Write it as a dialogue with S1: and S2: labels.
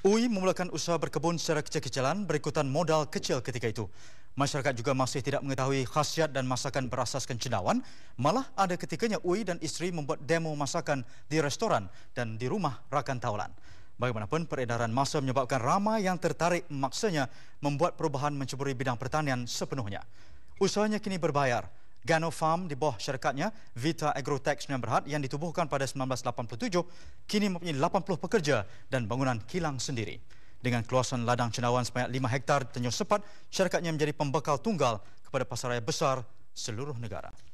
S1: UI memulakan usaha berkebun secara kecil-kecilan berikutan modal kecil ketika itu. Masyarakat juga masih tidak mengetahui khasiat dan masakan berasaskan cendawan. Malah ada ketikanya UI dan isteri membuat demo masakan di restoran dan di rumah rakan taulan. Bagaimanapun, peredaran masa menyebabkan ramai yang tertarik maksanya membuat perubahan mencuburi bidang pertanian sepenuhnya. Usahanya kini berbayar. Ganofarm di bawah syarikatnya Vita Agrotech Sdn Bhd yang ditubuhkan pada 1987 kini mempunyai 80 pekerja dan bangunan kilang sendiri. Dengan keluasan ladang cendawan sebanyak 5 hektar di Tanjung Sepat, syarikatnya menjadi pembekal tunggal kepada pasaraya besar seluruh negara.